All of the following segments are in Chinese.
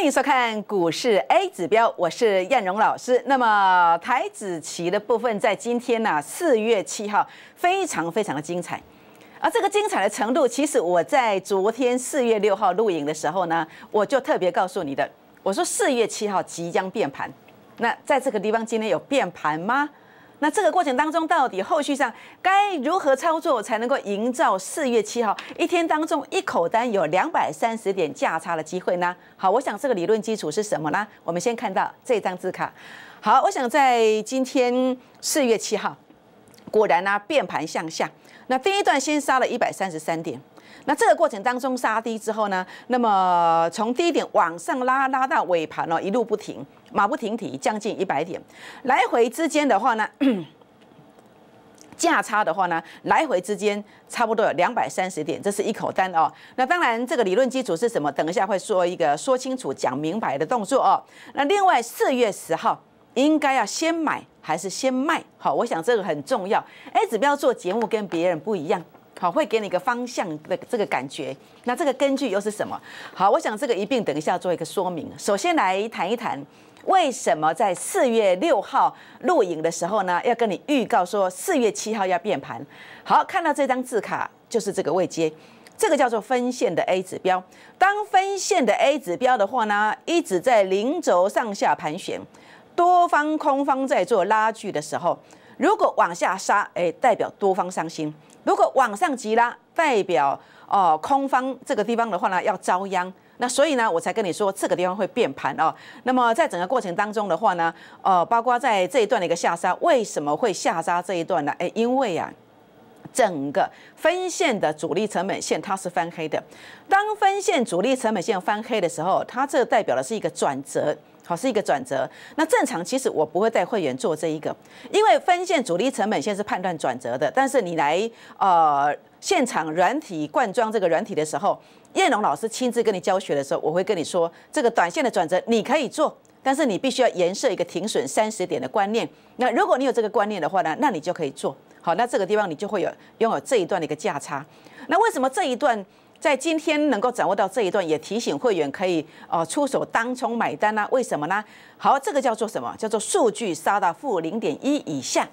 欢迎收看股市 A 指标，我是燕荣老师。那么台子期的部分，在今天呢，四月七号非常非常的精彩。而这个精彩的程度，其实我在昨天四月六号录影的时候呢，我就特别告诉你的，我说四月七号即将变盘。那在这个地方，今天有变盘吗？那这个过程当中，到底后续上该如何操作才能够营造四月七号一天当中一口单有两百三十点价差的机会呢？好，我想这个理论基础是什么呢？我们先看到这张字卡。好，我想在今天四月七号，果然呢变盘向下。那第一段先杀了一百三十三点。那这个过程当中杀低之后呢，那么从低点往上拉，拉到尾盘哦，一路不停。马不停蹄，将近一百点，来回之间的话呢，价差的话呢，来回之间差不多有两百三十点，这是一口单哦。那当然，这个理论基础是什么？等一下会说一个说清楚、讲明白的动作哦。那另外，四月十号应该要先买还是先卖？好，我想这个很重要。A 指标做节目跟别人不一样，好，会给你一个方向的这个感觉。那这个根据又是什么？好，我想这个一并等一下做一个说明。首先来谈一谈。为什么在四月六号录影的时候呢，要跟你预告说四月七号要变盘？好，看到这张字卡就是这个位阶，这个叫做分线的 A 指标。当分线的 A 指标的话呢，一直在零轴上下盘旋，多方空方在做拉锯的时候，如果往下杀，哎，代表多方伤心；如果往上急拉，代表哦空方这个地方的话呢，要遭殃。那所以呢，我才跟你说这个地方会变盘啊。那么在整个过程当中的话呢，呃，包括在这一段的一个下杀，为什么会下杀这一段呢？哎，因为呀。整个分线的主力成本线它是翻黑的，当分线主力成本线翻黑的时候，它这代表的是一个转折，好是一个转折。那正常其实我不会带会员做这一个，因为分线主力成本线是判断转折的。但是你来呃现场软体灌装这个软体的时候，叶龙老师亲自跟你教学的时候，我会跟你说这个短线的转折你可以做，但是你必须要延设一个停损三十点的观念。那如果你有这个观念的话呢，那你就可以做。好，那这个地方你就会有拥有这一段的一个价差。那为什么这一段在今天能够掌握到这一段？也提醒会员可以哦出手当冲买单呢？为什么呢？好，这个叫做什么？叫做数据杀到负零点一以下。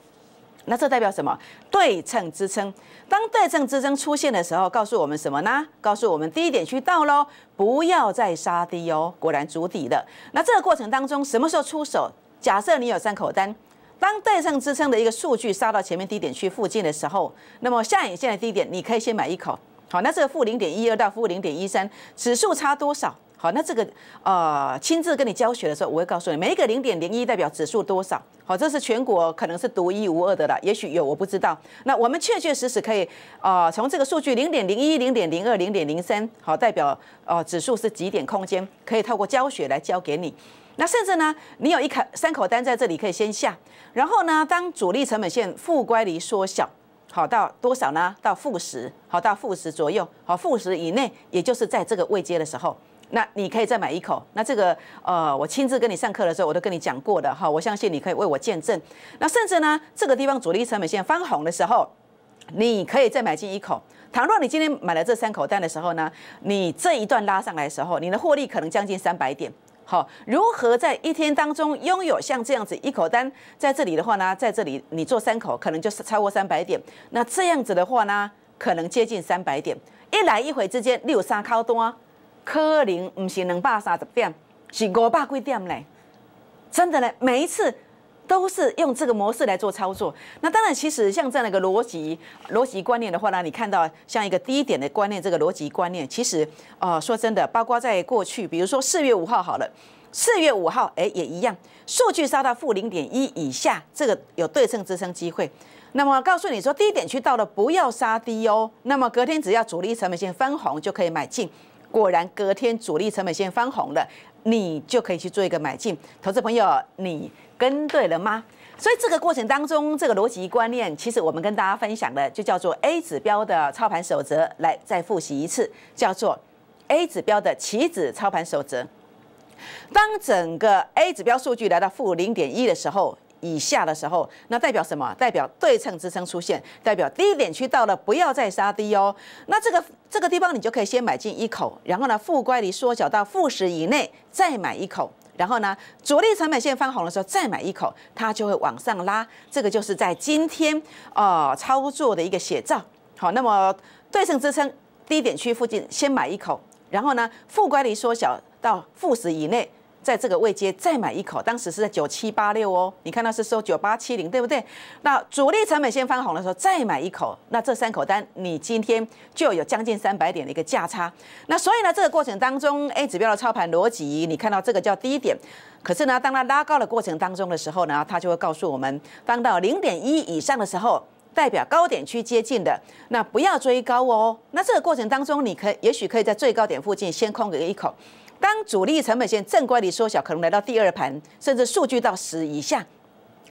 那这代表什么？对称支撑。当对称支撑出现的时候，告诉我们什么呢？告诉我们低点区到喽，不要再杀低哦。果然足底的。那这个过程当中什么时候出手？假设你有三口单。当带上支撑的一个数据杀到前面低点区附近的时候，那么下影线的低点，你可以先买一口。好，那这个负零点一二到负零点一三，指数差多少？好，那这个呃，亲自跟你教学的时候，我会告诉你每一个零点零一代表指数多少。好，这是全国可能是独一无二的了，也许有我不知道。那我们确确实实可以，呃，从这个数据零点零一、零点零二、零点零三，好，代表呃指数是几点空间，可以透过教学来教给你。那甚至呢，你有一口三口单在这里可以先下，然后呢，当主力成本线负乖离缩小，好到多少呢？到负十，好到负十左右，好负十以内，也就是在这个位阶的时候，那你可以再买一口。那这个呃，我亲自跟你上课的时候，我都跟你讲过的哈，我相信你可以为我见证。那甚至呢，这个地方主力成本线翻红的时候，你可以再买进一口。倘若你今天买了这三口蛋的时候呢，你这一段拉上来的时候，你的获利可能将近三百点。好，如何在一天当中拥有像这样子一口单在这里的话呢？在这里你做三口，可能就是超过三百点。那这样子的话呢，可能接近三百点。一来一回之间，六三敲单，可能唔是两百三十点，是五百几点呢？真的呢，每一次。都是用这个模式来做操作。那当然，其实像这样的一个逻辑、逻辑观念的话呢，你看到像一个低点的观念，这个逻辑观念，其实，呃，说真的，包括在过去，比如说四月五号好了，四月五号，哎，也一样，数据杀到负零点一以下，这个有对称支撑机会。那么告诉你说，低点去到了，不要杀低哦。那么隔天只要主力成本线翻红就可以买进。果然隔天主力成本线翻红了，你就可以去做一个买进。投资朋友，你。跟对了吗？所以这个过程当中，这个逻辑观念，其实我们跟大家分享的就叫做 A 指标的操盘守则。来，再复习一次，叫做 A 指标的棋子操盘守则。当整个 A 指标数据来到负零点一的时候，以下的时候，那代表什么？代表对称支撑出现，代表低点区到了，不要再杀低哦。那这个这个地方，你就可以先买进一口，然后呢，负乖离缩小到负十以内，再买一口。然后呢，主力成本线翻红的时候再买一口，它就会往上拉。这个就是在今天呃操作的一个写照。好，那么对称支撑低点区附近先买一口，然后呢，负乖离缩小到负十以内。在这个位阶再买一口，当时是在九七八六哦，你看到是收九八七零，对不对？那主力成本先翻红的时候再买一口，那这三口单你今天就有将近三百点的一个价差。那所以呢，这个过程当中 A 指标的操盘逻辑，你看到这个叫低点，可是呢，当它拉高的过程当中的时候呢，它就会告诉我们，当到零点一以上的时候，代表高点区接近的，那不要追高哦。那这个过程当中，你可以也许可以在最高点附近先空给一口。当主力成本线正乖离缩小，可能来到第二盘，甚至数据到十以下，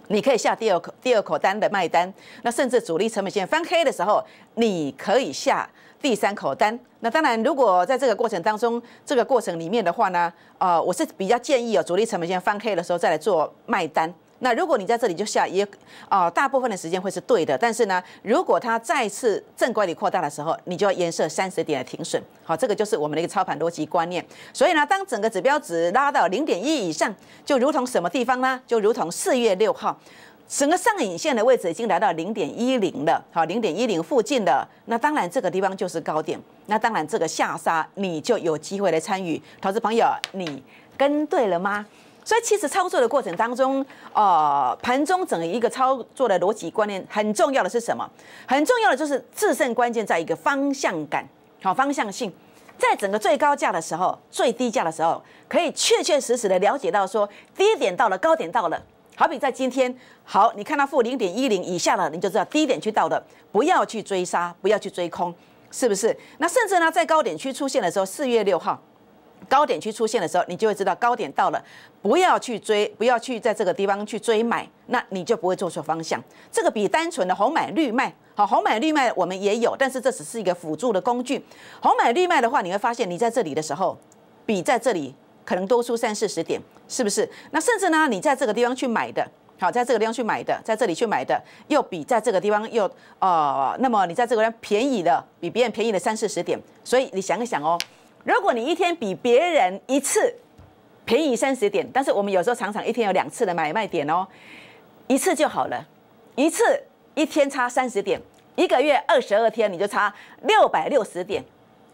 你可以下第二口、第二口单的卖单。那甚至主力成本线翻黑的时候，你可以下第三口单。那当然，如果在这个过程当中、这个过程里面的话呢，呃，我是比较建议哦，主力成本线翻黑的时候再来做卖单。那如果你在这里就下也，哦，大部分的时间会是对的。但是呢，如果它再次正乖离扩大的时候，你就要延设三十点的停损。好，这个就是我们的一个操盘逻辑观念。所以呢，当整个指标值拉到零点一以上，就如同什么地方呢？就如同四月六号，整个上影线的位置已经来到零点一零了。好，零点一零附近的那当然这个地方就是高点。那当然这个下杀，你就有机会来参与。投资朋友，你跟对了吗？所以其实操作的过程当中，呃，盘中整一个操作的逻辑观念很重要的是什么？很重要的就是制胜关键在一个方向感，好方向性，在整个最高价的时候、最低价的时候，可以确确实实的了解到说，低点到了，高点到了。好比在今天，好，你看它负零点一零以下了，你就知道低点去到了，不要去追杀，不要去追空，是不是？那甚至呢，在高点区出现的时候，四月六号。高点区出现的时候，你就会知道高点到了，不要去追，不要去在这个地方去追买，那你就不会做错方向。这个比单纯的红买绿卖好，红买绿卖我们也有，但是这只是一个辅助的工具。红买绿卖的话，你会发现你在这里的时候，比在这里可能多出三四十点，是不是？那甚至呢，你在这个地方去买的，好，在这个地方去买的，在这里去买的，又比在这个地方又呃，那么你在这个人便宜了，比别人便宜了三四十点，所以你想一想哦。如果你一天比别人一次便宜三十点，但是我们有时候常常一天有两次的买卖点哦，一次就好了，一次一天差三十点，一个月二十二天你就差六百六十点，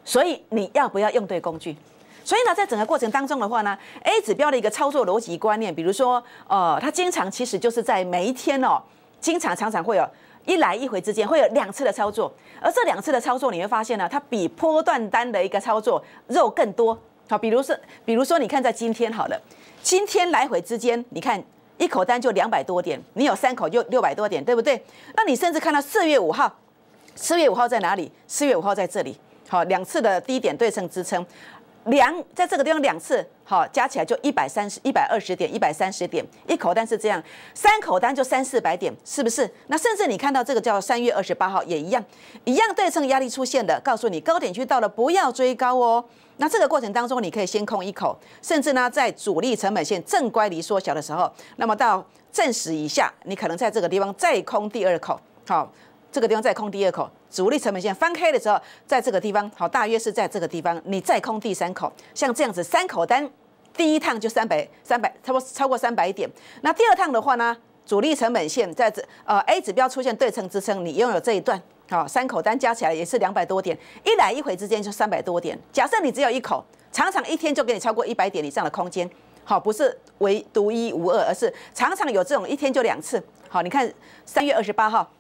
所以你要不要用对工具？所以呢，在整个过程当中的话呢，A 指标的一个操作逻辑观念，比如说呃，它经常其实就是在每一天哦，经常常常会有。一来一回之间会有两次的操作，而这两次的操作你会发现呢，它比波段单的一个操作肉更多。好，比如说，比如说你看在今天好了，今天来回之间，你看一口单就两百多点，你有三口就六百多点，对不对？那你甚至看到四月五号，四月五号在哪里？四月五号在这里。好，两次的低点对称支撑。两在这个地方两次，好，加起来就一百三十、一百二十点、一百三十点一口单是这样，三口单就三四百点，是不是？那甚至你看到这个叫三月二十八号也一样，一样对称压力出现的，告诉你高点区到了，不要追高哦。那这个过程当中，你可以先空一口，甚至呢，在主力成本线正乖离缩小的时候，那么到正十以下，你可能在这个地方再空第二口，好，这个地方再空第二口。主力成本线翻开的时候，在这个地方，好，大约是在这个地方。你再空第三口，像这样子，三口单，第一趟就三百三百，超不超过三百点？那第二趟的话呢？主力成本线在这呃 A 指标出现对称支撑，你拥有这一段，好，三口单加起来也是两百多点，一来一回之间就三百多点。假设你只有一口，常常一天就给你超过一百点以上的空间，好，不是唯独一无二，而是常常有这种一天就两次。好，你看三月二十八号，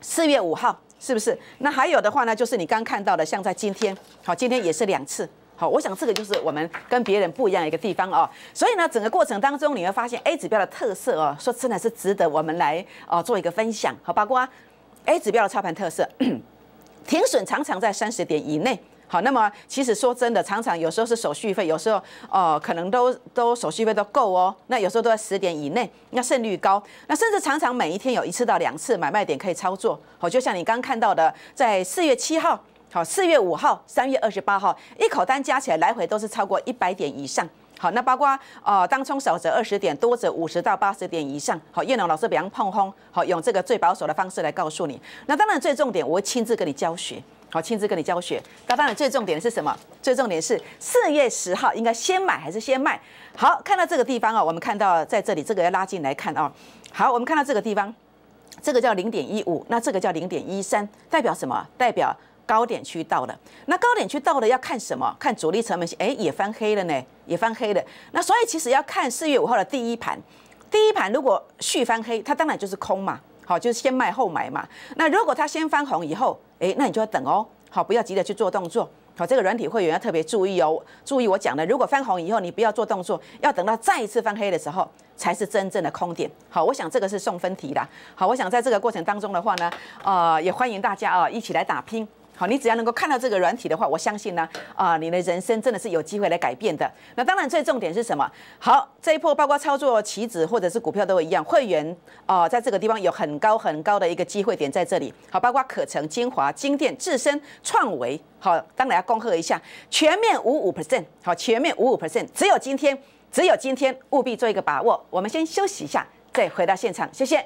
四月五号。是不是？那还有的话呢，就是你刚看到的，像在今天，好，今天也是两次，好，我想这个就是我们跟别人不一样的一个地方哦。所以呢，整个过程当中你会发现 A 指标的特色哦，说真的是值得我们来哦做一个分享。好，包括 A 指标的操盘特色，停损常常在三十点以内。好，那么其实说真的，常常有时候是手续费，有时候呃可能都都手续费都够哦。那有时候都在十点以内，那胜率高，那甚至常常每一天有一次到两次买卖点可以操作。好，就像你刚刚看到的，在四月七号，好四月五号，三月二十八号，一口单加起来来回都是超过一百点以上。好，那包括呃当冲少则二十点多则五十到八十点以上。好，叶龙老师别碰风，好用这个最保守的方式来告诉你。那当然最重点，我会亲自跟你教学。好，亲自跟你教学。那当然，最重点的是什么？最重点是四月十号应该先买还是先卖？好，看到这个地方啊，我们看到在这里，这个要拉进来看啊。好，我们看到这个地方，这个叫零点一五，那这个叫零点一三，代表什么？代表高点区到了。那高点区到了要看什么？看主力成本线，哎，也翻黑了呢，也翻黑了。那所以其实要看四月五号的第一盘，第一盘如果续翻黑，它当然就是空嘛。好，就是先卖后买嘛。那如果它先翻红以后，哎，那你就要等哦。好，不要急着去做动作。好，这个软体会员要特别注意哦，注意我讲的，如果翻红以后你不要做动作，要等到再一次翻黑的时候才是真正的空点。好，我想这个是送分题啦。好，我想在这个过程当中的话呢，呃，也欢迎大家啊一起来打拼。好，你只要能够看到这个软体的话，我相信呢，啊，你的人生真的是有机会来改变的。那当然，最重点是什么？好，这一波包括操作期指或者是股票都一样，会员啊，在这个地方有很高很高的一个机会点在这里。好，包括可成精华、金店、自身、创维，好，当然要恭贺一下，全面五五 percent，好，全面五五 percent，只有今天，只有今天，务必做一个把握。我们先休息一下，再回到现场，谢谢。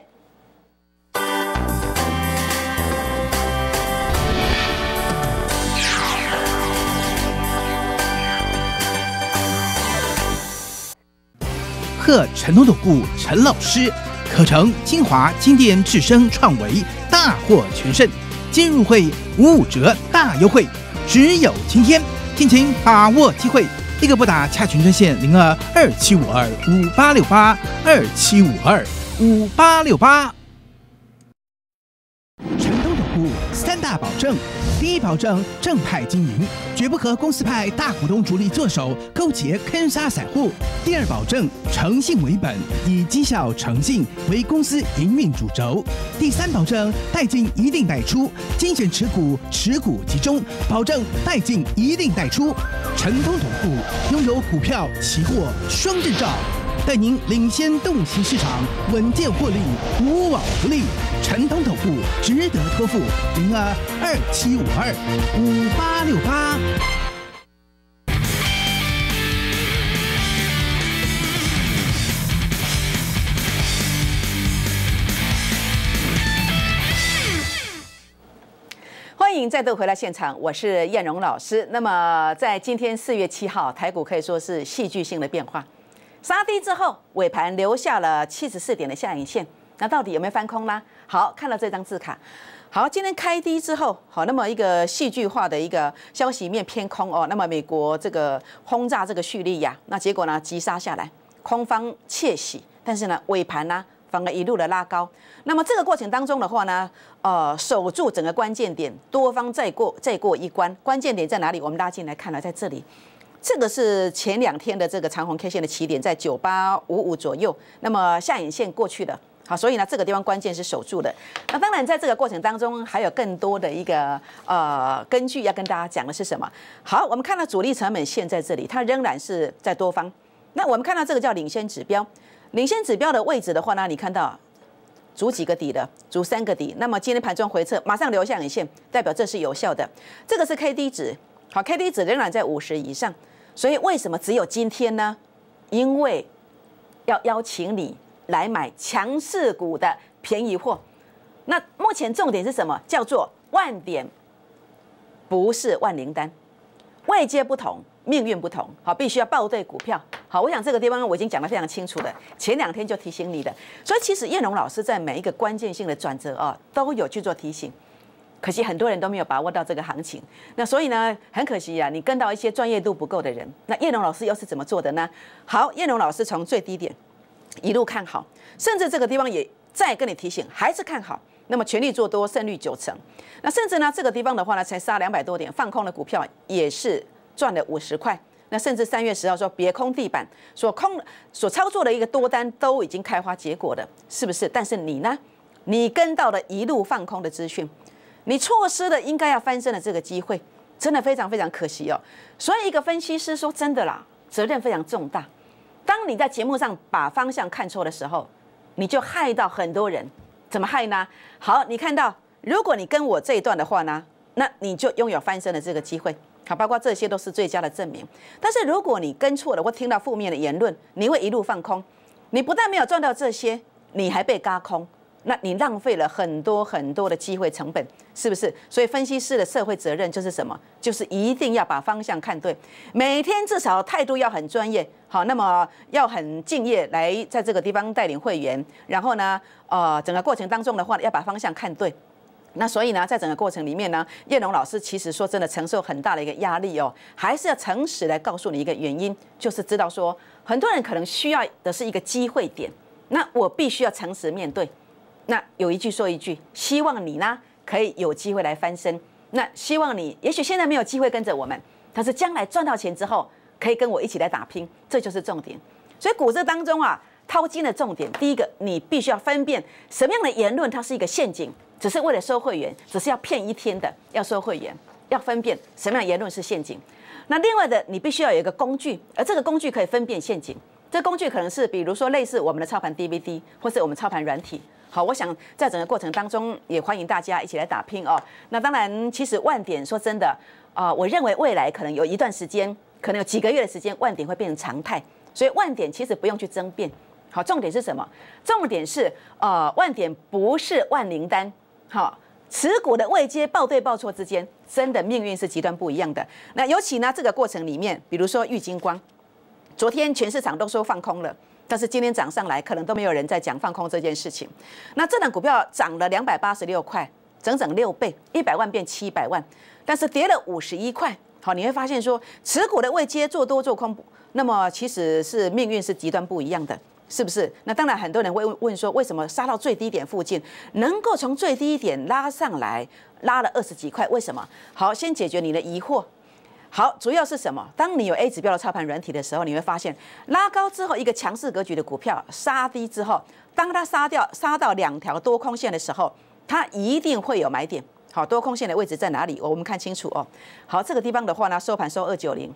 客成都总部陈老师，课程精华经典智胜创维大获全胜，进入会五五折大优惠，只有今天，敬请把握机会，立刻拨打洽群专线零二二七五二五八六八二七五二五八六八。成都总部三大保证。第一保证正派经营，绝不和公司派大股东主力做手勾结坑杀散户。第二保证诚信为本，以绩效诚信为公司营运主轴。第三保证代进一定代出，精选持股，持股集中，保证代进一定代出，成功同步，拥有股票期货双证照。带您领先动悉市场，稳健获利，无往不利。陈通投顾值得托付，零二二七五二五八六八。欢迎再度回来现场，我是燕荣老师。那么，在今天四月七号，台股可以说是戏剧性的变化。杀低之后，尾盘留下了七十四点的下影线，那到底有没有翻空呢？好，看到这张字卡。好，今天开低之后，好，那么一个戏剧化的一个消息面偏空哦，那么美国这个轰炸这个叙利亚，那结果呢，急杀下来，空方窃喜，但是呢，尾盘呢，反而一路的拉高。那么这个过程当中的话呢，呃，守住整个关键点，多方再过再过一关，关键点在哪里？我们拉进来看了，在这里。这个是前两天的这个长红 K 线的起点，在九八五五左右。那么下影线过去的，好，所以呢，这个地方关键是守住的。那当然，在这个过程当中，还有更多的一个呃，根据要跟大家讲的是什么？好，我们看到主力成本线在这里，它仍然是在多方。那我们看到这个叫领先指标，领先指标的位置的话呢，你看到足几个底的，足三个底。那么今天盘中回撤，马上留下影线，代表这是有效的。这个是 K D 值，好，K D 值仍然在五十以上。所以为什么只有今天呢？因为要邀请你来买强势股的便宜货。那目前重点是什么？叫做万点，不是万灵丹，外界不同，命运不同。好，必须要报对股票。好，我想这个地方我已经讲得非常清楚了。前两天就提醒你的。所以其实燕龙老师在每一个关键性的转折啊，都有去做提醒。可惜很多人都没有把握到这个行情，那所以呢，很可惜呀，你跟到一些专业度不够的人。那叶龙老师又是怎么做的呢？好，叶龙老师从最低点一路看好，甚至这个地方也再跟你提醒，还是看好。那么全力做多，胜率九成。那甚至呢，这个地方的话呢，才杀两百多点，放空的股票也是赚了五十块。那甚至三月十号说别空地板，所空所操作的一个多单都已经开花结果了，是不是？但是你呢？你跟到了一路放空的资讯。你错失了应该要翻身的这个机会，真的非常非常可惜哦。所以一个分析师说：“真的啦，责任非常重大。当你在节目上把方向看错的时候，你就害到很多人。怎么害呢？好，你看到，如果你跟我这一段的话呢，那你就拥有翻身的这个机会。好，包括这些都是最佳的证明。但是如果你跟错了，或听到负面的言论，你会一路放空。你不但没有赚到这些，你还被嘎空。”那你浪费了很多很多的机会成本，是不是？所以分析师的社会责任就是什么？就是一定要把方向看对，每天至少态度要很专业，好，那么要很敬业来在这个地方带领会员。然后呢，呃，整个过程当中的话，要把方向看对。那所以呢，在整个过程里面呢，叶龙老师其实说真的承受很大的一个压力哦，还是要诚实来告诉你一个原因，就是知道说很多人可能需要的是一个机会点，那我必须要诚实面对。那有一句说一句，希望你呢可以有机会来翻身。那希望你也许现在没有机会跟着我们，但是将来赚到钱之后，可以跟我一起来打拼，这就是重点。所以股市当中啊，掏金的重点，第一个你必须要分辨什么样的言论它是一个陷阱，只是为了收会员，只是要骗一天的要收会员，要分辨什么样的言论是陷阱。那另外的你必须要有一个工具，而这个工具可以分辨陷阱。这工具可能是比如说类似我们的操盘 DVD，或是我们操盘软体。好，我想在整个过程当中也欢迎大家一起来打拼哦。那当然，其实万点说真的啊，我认为未来可能有一段时间，可能有几个月的时间，万点会变成常态。所以万点其实不用去争辩。好，重点是什么？重点是呃，万点不是万灵丹。好，持股的未接报对报错之间，真的命运是极端不一样的。那尤其呢，这个过程里面，比如说郁金光，昨天全市场都说放空了。但是今天涨上来，可能都没有人在讲放空这件事情。那这档股票涨了两百八十六块，整整六倍，一百万变七百万。但是跌了五十一块，好，你会发现说，持股的未接做多做空，那么其实是命运是极端不一样的，是不是？那当然很多人会问说，为什么杀到最低点附近，能够从最低点拉上来，拉了二十几块，为什么？好，先解决你的疑惑。好，主要是什么？当你有 A 指标的操盘软体的时候，你会发现拉高之后一个强势格局的股票杀低之后，当它杀掉杀到两条多空线的时候，它一定会有买点。好多空线的位置在哪里？我们看清楚哦。好，这个地方的话呢，收盘收二九零，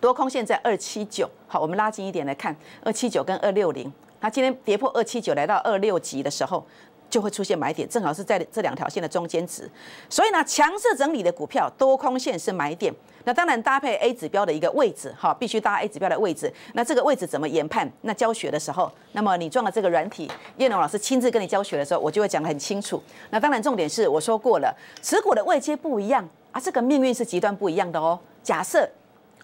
多空线在二七九。好，我们拉近一点来看，二七九跟二六零。那今天跌破二七九，来到二六级的时候。就会出现买点，正好是在这两条线的中间值。所以呢，强势整理的股票多空线是买点。那当然搭配 A 指标的一个位置，哈，必须搭 A 指标的位置。那这个位置怎么研判？那教学的时候，那么你装了这个软体，叶龙老师亲自跟你教学的时候，我就会讲得很清楚。那当然，重点是我说过了，持股的位阶不一样啊，这个命运是极端不一样的哦。假设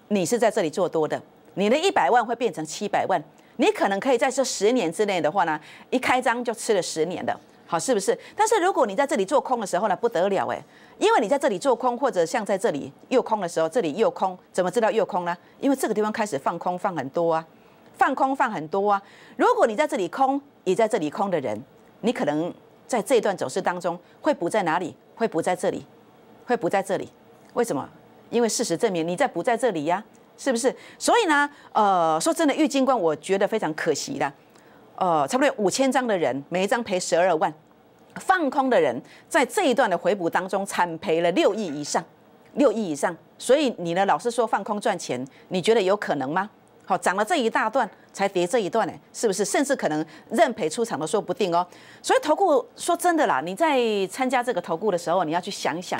你是在这里做多的，你的一百万会变成七百万，你可能可以在这十年之内的话呢，一开张就吃了十年的。好，是不是？但是如果你在这里做空的时候呢，不得了哎，因为你在这里做空，或者像在这里又空的时候，这里又空，怎么知道又空呢？因为这个地方开始放空，放很多啊，放空放很多啊。如果你在这里空，也在这里空的人，你可能在这一段走势当中会补在哪里？会补在这里，会补在这里，为什么？因为事实证明你在补在这里呀，是不是？所以呢，呃，说真的，郁金冠，我觉得非常可惜的。呃，差不多五千张的人，每一张赔十二万，放空的人在这一段的回补当中，惨赔了六亿以上，六亿以上。所以你呢，老是说放空赚钱，你觉得有可能吗？好，涨了这一大段，才跌这一段呢，是不是？甚至可能认赔出场都说不定哦。所以投顾说真的啦，你在参加这个投顾的时候，你要去想一想。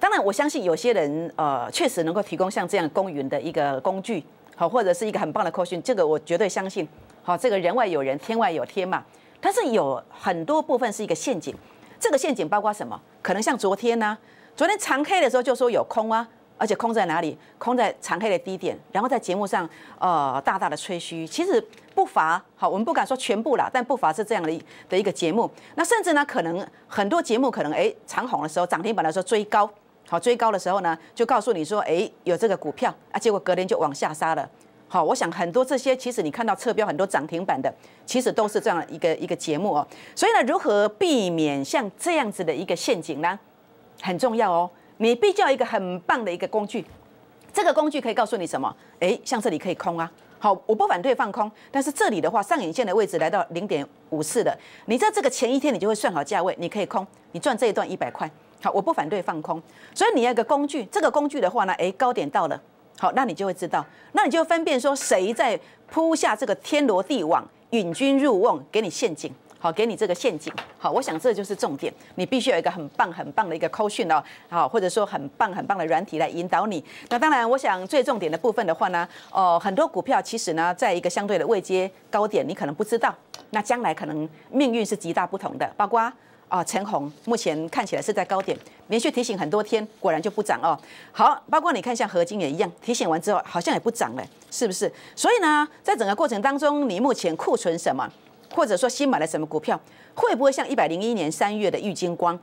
当然，我相信有些人呃，确实能够提供像这样公允的一个工具。好，或者是一个很棒的扣讯，这个我绝对相信。好，这个人外有人，天外有天嘛。但是有很多部分是一个陷阱，这个陷阱包括什么？可能像昨天呢，昨天长黑的时候就说有空啊，而且空在哪里？空在长黑的低点，然后在节目上呃大大的吹嘘，其实不乏好，我们不敢说全部啦，但不乏是这样的的一个节目。那甚至呢，可能很多节目可能哎长红的时候涨停板时候追高。好，追高的时候呢，就告诉你说，哎，有这个股票啊，结果隔天就往下杀了。好，我想很多这些，其实你看到侧标很多涨停板的，其实都是这样一个一个节目哦。所以呢，如何避免像这样子的一个陷阱呢？很重要哦。你必须要一个很棒的一个工具，这个工具可以告诉你什么？哎，像这里可以空啊。好，我不反对放空，但是这里的话，上影线的位置来到零点五四的，你在这个前一天你就会算好价位，你可以空，你赚这一段一百块。好，我不反对放空，所以你要一个工具，这个工具的话呢，哎，高点到了，好，那你就会知道，那你就分辨说谁在铺下这个天罗地网，引君入瓮，给你陷阱，好，给你这个陷阱，好，我想这就是重点，你必须有一个很棒、很棒的一个扣讯哦，好，或者说很棒、很棒的软体来引导你。那当然，我想最重点的部分的话呢，哦，很多股票其实呢，在一个相对的位阶高点，你可能不知道，那将来可能命运是极大不同的，包括。啊，晨红目前看起来是在高点，连续提醒很多天，果然就不涨哦。好，包括你看像合金也一样，提醒完之后好像也不涨了，是不是？所以呢，在整个过程当中，你目前库存什么，或者说新买了什么股票，会不会像一百零一年三月的玉金光，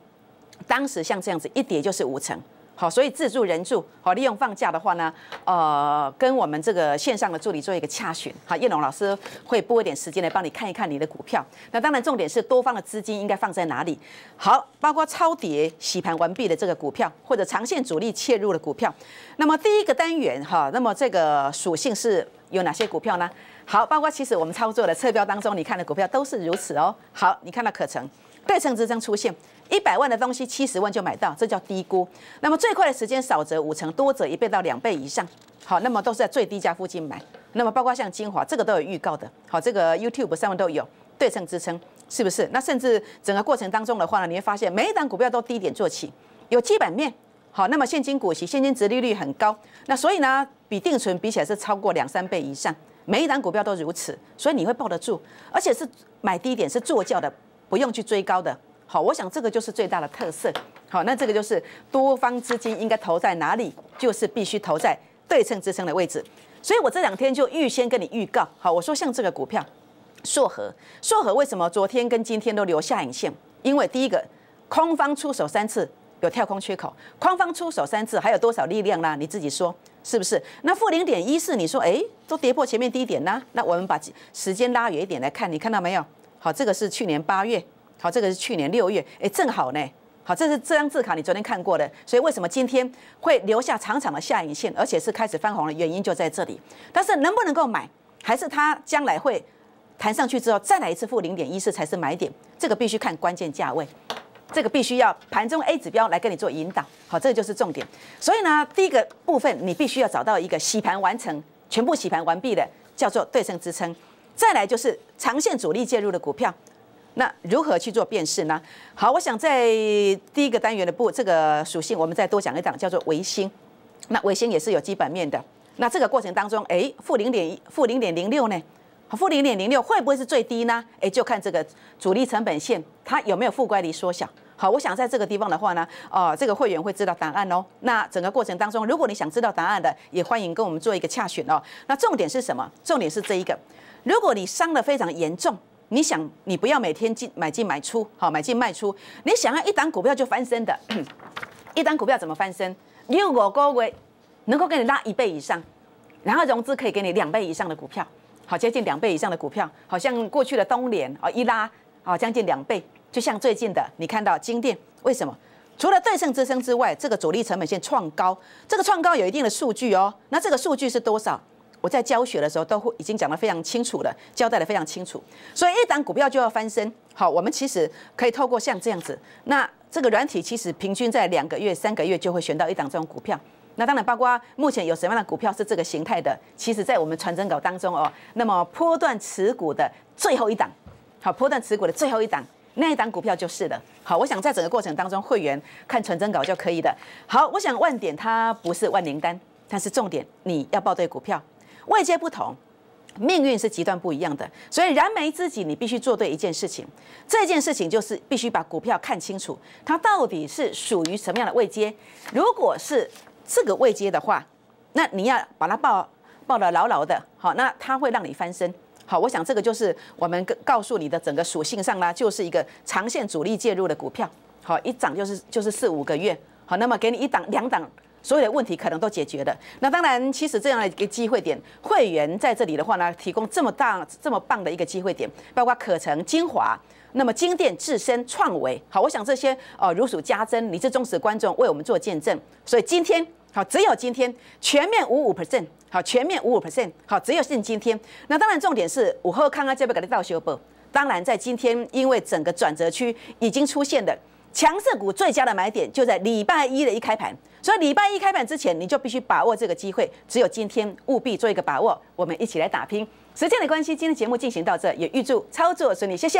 当时像这样子一跌就是五成？好，所以自助人助，好，利用放假的话呢，呃，跟我们这个线上的助理做一个洽询。好，叶龙老师会拨一点时间来帮你看一看你的股票。那当然，重点是多方的资金应该放在哪里？好，包括超跌洗盘完毕的这个股票，或者长线主力切入的股票。那么第一个单元哈，那么这个属性是有哪些股票呢？好，包括其实我们操作的侧标当中，你看的股票都是如此哦。好，你看到可成对称支撑出现。一百万的东西七十万就买到，这叫低估。那么最快的时间少则五成，多则一倍到两倍以上。好，那么都是在最低价附近买。那么包括像精华，这个都有预告的。好，这个 YouTube 上面都有对称支撑，是不是？那甚至整个过程当中的话呢，你会发现每一档股票都低点做起，有基本面。好，那么现金股息、现金殖利率很高，那所以呢，比定存比起来是超过两三倍以上。每一档股票都如此，所以你会抱得住，而且是买低点，是坐轿的，不用去追高的。好，我想这个就是最大的特色。好，那这个就是多方资金应该投在哪里，就是必须投在对称支撑的位置。所以我这两天就预先跟你预告，好，我说像这个股票，硕和，硕和为什么昨天跟今天都留下影线？因为第一个空方出手三次，有跳空缺口，空方出手三次，还有多少力量啦？你自己说是不是？那负零点一四，你说哎，都跌破前面低点啦？那我们把时间拉远一点来看，你看到没有？好，这个是去年八月。好，这个是去年六月，哎，正好呢。好，这是这张字卡，你昨天看过的。所以为什么今天会留下长长的下影线，而且是开始翻红的原因就在这里。但是能不能够买，还是它将来会弹上去之后再来一次负零点一四才是买点。这个必须看关键价位，这个必须要盘中 A 指标来跟你做引导。好，这个就是重点。所以呢，第一个部分你必须要找到一个洗盘完成、全部洗盘完毕的，叫做对称支撑。再来就是长线主力介入的股票。那如何去做辨识呢？好，我想在第一个单元的部这个属性，我们再多讲一讲，叫做维新。那维新也是有基本面的。那这个过程当中，哎，负零点一，负零点零六呢？负零点零六会不会是最低呢？哎，就看这个主力成本线它有没有负乖离缩小。好，我想在这个地方的话呢，哦，这个会员会知道答案哦。那整个过程当中，如果你想知道答案的，也欢迎跟我们做一个洽询哦。那重点是什么？重点是这一个，如果你伤得非常严重。你想，你不要每天进买进买出，好买进卖出。你想要一档股票就翻身的，一档股票怎么翻身？你如果高位能够给你拉一倍以上，然后融资可以给你两倍以上的股票，好接近两倍以上的股票，好像过去的东联啊，一拉啊将近两倍，就像最近的你看到金店为什么？除了对称支撑之外，这个主力成本线创高，这个创高有一定的数据哦。那这个数据是多少？我在教学的时候都会已经讲得非常清楚了，交代得非常清楚，所以一档股票就要翻身。好，我们其实可以透过像这样子，那这个软体其实平均在两个月、三个月就会选到一档这种股票。那当然包括目前有什么样的股票是这个形态的，其实在我们传真稿当中哦。那么波段持股的最后一档，好，波段持股的最后一档那一档股票就是了。好，我想在整个过程当中，会员看传真稿就可以的。好，我想万点它不是万灵丹，但是重点你要报对股票。位阶不同，命运是极端不一样的。所以燃眉之急，你必须做对一件事情。这件事情就是必须把股票看清楚，它到底是属于什么样的位阶。如果是这个位阶的话，那你要把它抱抱得牢牢的。好，那它会让你翻身。好，我想这个就是我们告诉你的整个属性上啦，就是一个长线主力介入的股票。好，一涨就是就是四五个月。好，那么给你一档两档所有的问题可能都解决了。那当然，其实这样的一个机会点，会员在这里的话呢，提供这么大、这么棒的一个机会点，包括可成精华，那么金店自身创维，好，我想这些呃如数家珍，你是忠实观众为我们做见证。所以今天好，只有今天全面五五 percent，好，全面五五 percent，好，只有是今天。那当然，重点是午后看看这边给你倒修不？当然，在今天，因为整个转折区已经出现的。强势股最佳的买点就在礼拜一的一开盘，所以礼拜一开盘之前，你就必须把握这个机会。只有今天务必做一个把握，我们一起来打拼。时间的关系，今天节目进行到这，也预祝操作顺利，谢谢。